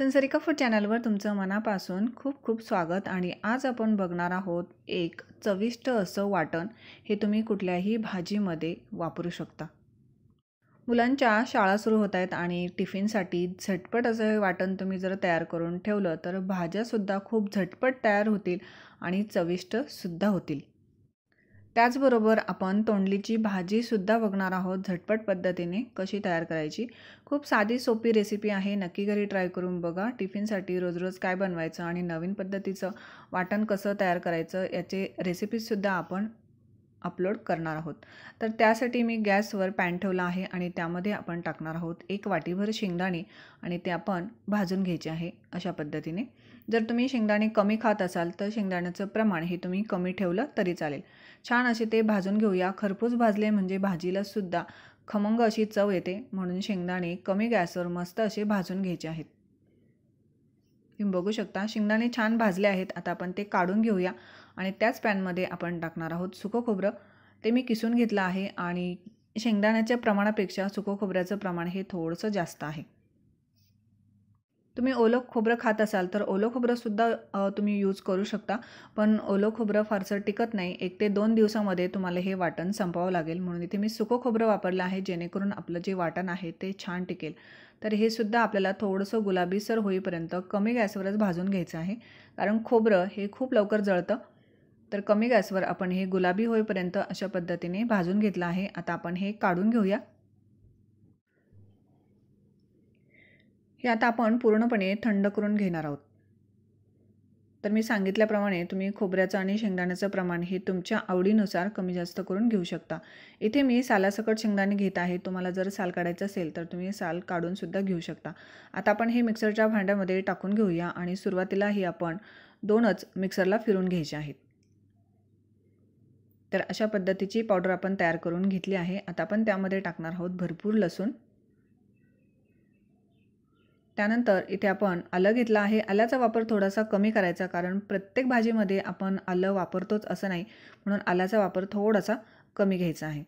संसरिका food चॅनलवर तुमचं मनापासून खूप खूप स्वागत आणि आज आपण बघणार आहोत एक चविष्ट असं वाटण हे तुम्ही कुठल्याही भाजीमध्ये वापरू शकता मुलांच्या शाळा सुरू होत आहेत आणि टिफिनसाठी झटपट असं वाटण तुम्ही जर तयार करून ठेवलं तर भाज्यासुद्धा खूप झटपट तयार होतील आणि चविष्टसुद्धा होतील त्याचबरोबर आपण तोंडलीची भाजीसुद्धा बघणार आहोत झटपट पद्धतीने कशी तयार करायची खूप साधी सोपी रेसिपी आहे नक्की घरी ट्राय करून बघा टिफिनसाठी रोज रोज काय बनवायचं आणि नवीन पद्धतीचं वाटण कसं तयार करायचं याचे रेसिपीजसुद्धा आपण अपलोड करणार आहोत तर त्यासाठी मी गॅसवर पॅन ठेवला आहे आणि त्यामध्ये आपण टाकणार आहोत एक वाटीभर शेंगदाणे आणि ते आपण भाजून घ्यायचे आहे अशा पद्धतीने जर तुम्ही शेंगदाणे कमी खात असाल तर शेंगदाण्याचं प्रमाण हे तुम्ही कमी ठेवलं तरी चालेल छान असे ते भाजून घेऊया खरपूस भाजले म्हणजे भाजीला सुद्धा खमंग अशी चव येते म्हणून शेंगदाणे कमी गॅसवर मस्त असे भाजून घ्यायचे आहेत तुम्ही बघू शकता शेंगदाणे छान भाजले आहेत आता आपण ते काढून घेऊया आणि त्याच पॅनमध्ये आपण टाकणार आहोत सुकं खोबरं ते मी किसून घेतलं आहे आणि शेंगदाण्याच्या प्रमाणापेक्षा सुकं खोबऱ्याचं प्रमाण हे थोडंसं जास्त आहे तुम्ही ओलं खोबरं खात असाल तर ओलं खोबरंसुद्धा तुम्ही यूज करू शकता पण ओलं खोबरं फारसं टिकत नाही एक ते दोन दिवसामध्ये तुम्हाला हे वाटण संपवावं लागेल म्हणून इथे मी सुकं खोबरं वापरलं आहे जेणेकरून आपलं जे वाटण आहे ते छान टिकेल तर हे सुद्धा आपल्याला थोडंसं गुलाबीसर होईपर्यंत कमी गॅसवरच भाजून घ्यायचं आहे कारण खोबरं हे खूप लवकर जळतं तर कमी गॅसवर आपण हे गुलाबी होईपर्यंत अशा पद्धतीने भाजून घेतलं आहे आता आपण हे काढून घेऊया हे आता आपण पूर्णपणे थंड करून घेणार आहोत तर मी सांगितल्याप्रमाणे तुम्ही खोबऱ्याचं आणि शेंगदाण्याचं प्रमाण हे तुमच्या आवडीनुसार कमी जास्त करून घेऊ शकता इथे मी सालासकट शेंगदाणे घेत आहे तुम्हाला जर साल काढायचं असेल तर तुम्ही साल काढूनसुद्धा घेऊ शकता आता आपण हे मिक्सरच्या भांड्यामध्ये टाकून घेऊया आणि सुरुवातीला हे आपण दोनच मिक्सरला फिरून घ्यायचे आहेत तर अशा पद्धतीची पावडर आपण तयार करून घेतली आहे आता आपण त्यामध्ये टाकणार आहोत भरपूर लसूण त्यानंतर इथे आपण आलं घेतलं आहे आल्याचा वापर थोडासा कमी करायचा कारण प्रत्येक भाजीमध्ये आपण आलं वापरतोच असं नाही म्हणून आल्याचा वापर थोडासा कमी घ्यायचा आहे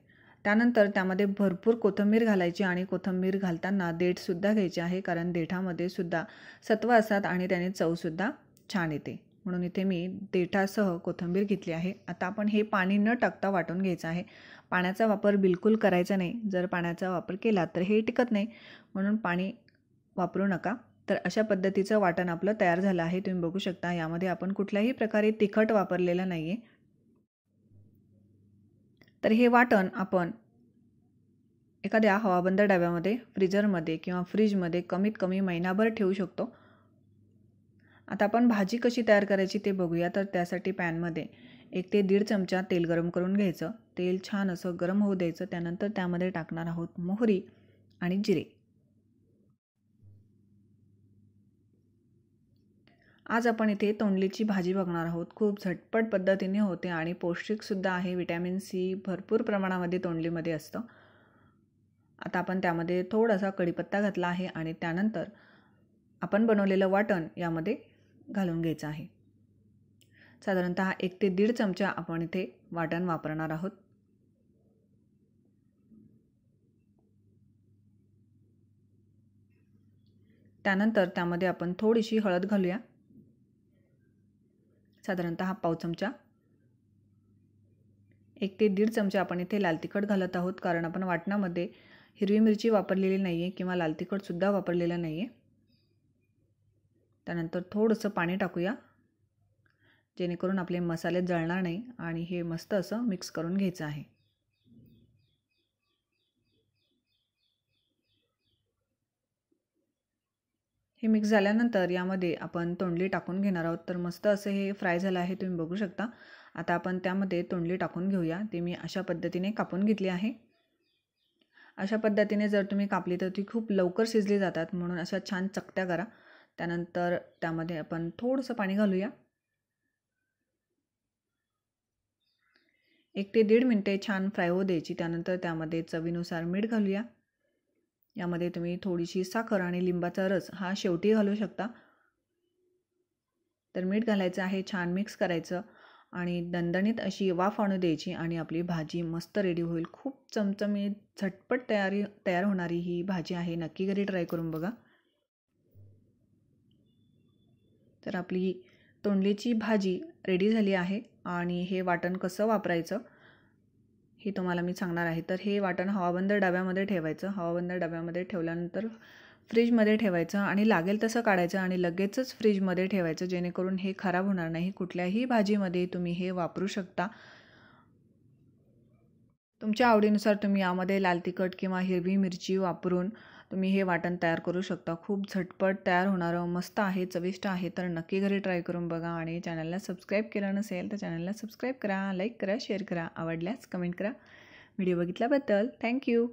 त्यानंतर त्यामध्ये भरपूर कोथंबीर घालायची आणि कोथंबीर घालताना देठसुद्धा घ्यायची आहे कारण देठामध्ये सुद्धा सत्व असतात आणि त्याने चवसुद्धा छान येते म्हणून इथे मी देठासह कोथंबीर घेतली आहे आता आपण हे पाणी न टाकता वाटून घ्यायचं आहे पाण्याचा वापर बिलकुल करायचा नाही जर पाण्याचा वापर केला तर हे टिकत नाही म्हणून पाणी वापरू नका तर अशा पद्धतीचं वाटण आपलं तयार झालं आहे तुम्ही बघू शकता यामध्ये आपण कुठल्याही प्रकारे तिखट वापरलेलं नाही आहे तर हे वाटण आपण एखाद्या हवाबंद डब्यामध्ये फ्रीजरमध्ये किंवा फ्रीजमध्ये कमीत कमी महिनाभर ठेवू शकतो आता आपण भाजी कशी तयार करायची ते बघूया तर त्यासाठी पॅनमध्ये एक ते दीड चमचा तेल गरम करून घ्यायचं तेल छान असं गरम होऊ द्यायचं त्यानंतर त्यामध्ये टाकणार आहोत मोहरी आणि जिरे आज आपण इथे तोंडलीची भाजी बघणार आहोत खूप झटपट पद्धतीने होते आणि पौष्टिकसुद्धा आहे विटॅमिन सी भरपूर प्रमाणामध्ये तोंडलीमध्ये असतं आता आपण त्यामध्ये थोडासा कढीपत्ता घातला आहे आणि त्यानंतर आपण बनवलेलं वाटण यामध्ये घालून घ्यायचं आहे साधारणत एक ते दीड चमचा आपण इथे वाटण वापरणार आहोत त्यानंतर त्यामध्ये आपण थोडीशी हळद घालूया साधारणत पाव चमचा एक ते दीड चमचे आपण इथे लाल तिखट घालत आहोत कारण आपण वाटणामध्ये हिरवी मिरची वापरलेली नाही आहे किंवा लाल तिखटसुद्धा वापरलेलं नाही आहे त्यानंतर थोडंसं पाणी टाकूया जेणेकरून आपले मसाले जळणार नाही आणि हे मस्त असं मिक्स करून घ्यायचं आहे हे मिक्स झाल्यानंतर यामध्ये आपण तोंडली टाकून घेणार आहोत तर मस्त असं हे फ्राय झालं आहे तुम्ही बघू शकता आता आपण त्यामध्ये तोंडली टाकून घेऊया ती मी अशा पद्धतीने कापून घेतली आहे अशा पद्धतीने जर तुम्ही कापली तर ती खूप लवकर शिजली जातात म्हणून अशा छान चकत्या करा त्यानंतर त्यामध्ये आपण थोडंसं पाणी घालूया एक ते दीड मिनटे छान फ्राय होऊ द्यायची त्यानंतर त्यामध्ये चवीनुसार मीठ घालूया यामध्ये तुम्ही थोडीशी साखर आणि लिंबाचा रस हा शेवटी घालू शकता तर मीठ घालायचं आहे छान मिक्स करायचं आणि दणदणीत अशी वाफ आणू द्यायची आणि आपली भाजी मस्त रेडी होईल खूप चमचमीत झटपट तयारी तयार होणारी ही भाजी आहे नक्की घरी ट्राय करून बघा तर आपली तोंडलीची भाजी रेडी झाली आहे आणि हे वाटण कसं वापरायचं हे तुम्हाला मी सांगणार आहे तर हे वाटण हवाबंद डब्यामध्ये ठेवायचं हवाबंद डब्यामध्ये ठेवल्यानंतर फ्रीजमध्ये ठेवायचं आणि लागेल तसं काढायचं आणि लगेचच फ्रीजमध्ये ठेवायचं जेणेकरून हे खराब होणार नाही कुठल्याही भाजीमध्ये तुम्ही हे वापरू शकता तुमच्या आवडीनुसार तुम्ही यामध्ये लाल तिखट किंवा हिरवी मिरची वापरून तुम्ही हे वाटण तयार करू शकता खूप झटपट तयार होणारं मस्त आहे चविष्ट आहे तर नक्की घरी ट्राय करून बघा आणि चॅनलला सबस्क्राईब केलं नसेल तर चॅनलला सबस्क्राईब करा लाईक करा शेअर करा आवडल्यास कमेंट करा व्हिडिओ बघितल्याबद्दल थँक्यू